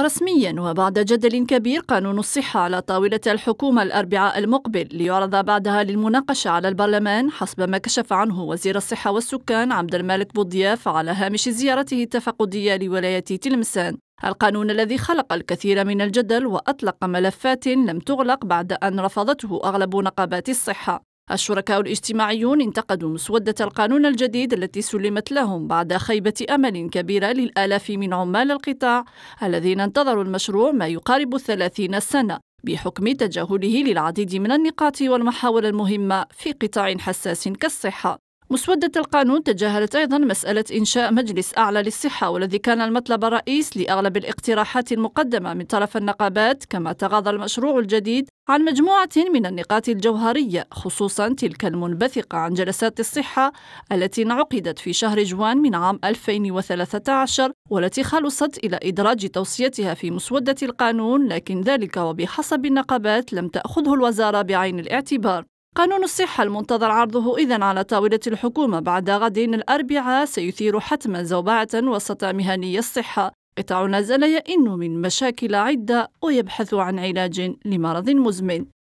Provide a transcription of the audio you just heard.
رسميا وبعد جدل كبير قانون الصحة على طاولة الحكومة الأربعاء المقبل ليعرض بعدها للمناقشة على البرلمان حسب ما كشف عنه وزير الصحة والسكان عبد الملك بوضياف على هامش زيارته التفقدية لولاية تلمسان القانون الذي خلق الكثير من الجدل وأطلق ملفات لم تغلق بعد أن رفضته أغلب نقابات الصحة الشركاء الاجتماعيون انتقدوا مسودة القانون الجديد التي سلمت لهم بعد خيبة أمل كبيرة للآلاف من عمال القطاع الذين انتظروا المشروع ما يقارب الثلاثين سنة بحكم تجاهله للعديد من النقاط والمحاور المهمة في قطاع حساس كالصحة مسودة القانون تجاهلت أيضا مسألة إنشاء مجلس أعلى للصحة والذي كان المطلب الرئيس لأغلب الاقتراحات المقدمة من طرف النقابات كما تغاضى المشروع الجديد عن مجموعة من النقاط الجوهرية خصوصا تلك المنبثقة عن جلسات الصحة التي انعقدت في شهر جوان من عام 2013 والتي خلصت إلى إدراج توصيتها في مسودة القانون لكن ذلك وبحسب النقابات لم تأخذه الوزارة بعين الاعتبار قانون الصحة المنتظر عرضه إذا على طاولة الحكومة بعد غد الأربعاء سيثير حتما زوبعة وسط مهني الصحة قطاعنا زال يئن من مشاكل عدة ويبحث عن علاج لمرض مزمن